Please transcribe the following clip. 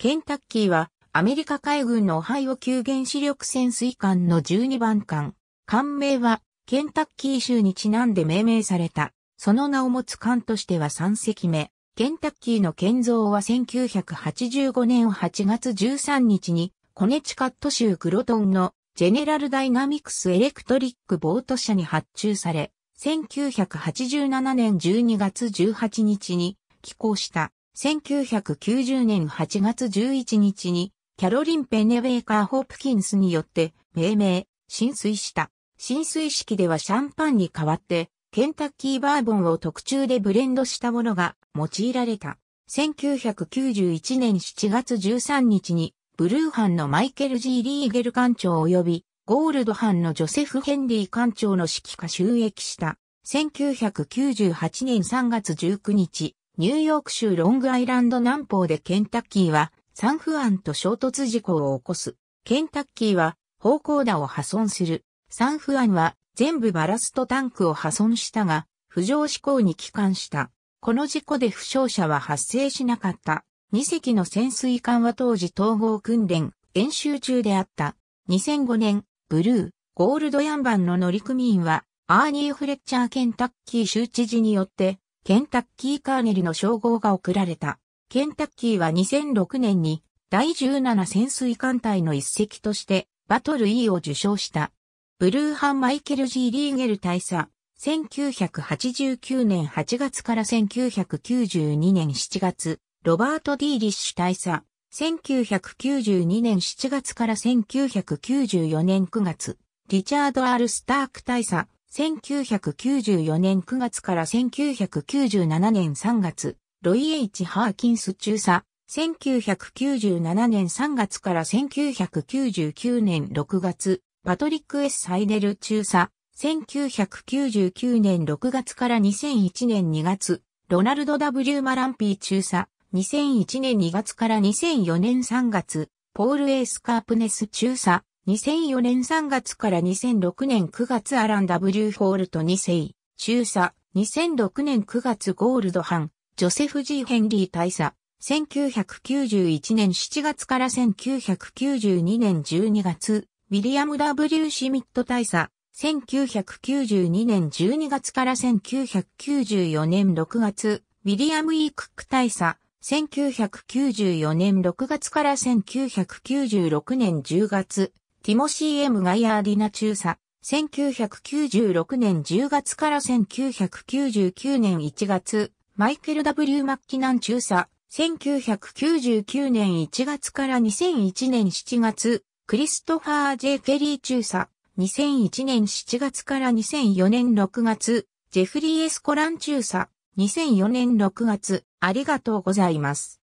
ケンタッキーは、アメリカ海軍のオハイオ級原子力潜水艦の12番艦。艦名は、ケンタッキー州にちなんで命名された。その名を持つ艦としては3隻目。ケンタッキーの建造は1985年8月13日に、コネチカット州グロトンのジェネラルダイナミクスエレクトリックボート社に発注され、1987年12月18日に寄港した。1990年8月11日に、キャロリン・ペネベーカー・ホープキンスによって命名、浸水した。浸水式ではシャンパンに代わって、ケンタッキーバーボンを特注でブレンドしたものが用いられた。1991年7月13日に、ブルーハンのマイケル・ジー・リーゲル艦長及び、ゴールドハンのジョセフ・ヘンリー艦長の指揮下収益した。1998年3月19日、ニューヨーク州ロングアイランド南方でケンタッキーはサンフアンと衝突事故を起こす。ケンタッキーは方向打を破損する。サンフアンは全部バラストタンクを破損したが、浮上志向に帰還した。この事故で負傷者は発生しなかった。2隻の潜水艦は当時統合訓練、演習中であった。2005年、ブルー、ゴールドヤンバンの乗組員は、アーニー・フレッチャー・ケンタッキー州知事によって、ケンタッキーカーネルの称号が贈られた。ケンタッキーは2006年に第17潜水艦隊の一隻としてバトル E を受賞した。ブルーハン・マイケル・ジー・リーゲル大佐、1989年8月から1992年7月、ロバート・ディーリッシュ大佐、1992年7月から1994年9月、リチャード・アルスターク大佐、1994年9月から1997年3月、ロイ・エイチ・ハーキンス中佐、1997年3月から1999年6月、パトリック・エス・サイデル中佐、1999年6月から2001年2月、ロナルド・ W・ マランピー中佐、2001年2月から2004年3月、ポール・エース・カープネス中佐、2004年3月から2006年9月アラン・ W・ ホールト2世、中佐、2006年9月ゴールドハン、ジョセフ・ジー・ヘンリー大佐、1991年7月から1992年12月、ウィリアム・ W・ シミット大佐、1992年12月から1994年6月、ウィリアム・イークック大佐、1994年6月から1996年10月、ティモシー・エム・ガイアーディナ中佐、1996年10月から1999年1月、マイケル・ W・ マッキナン中佐、1999年1月から2001年7月、クリストファー・ジェ・ケリー中佐、2001年7月から2004年6月、ジェフリー・エスコラン中佐、2004年6月、ありがとうございます。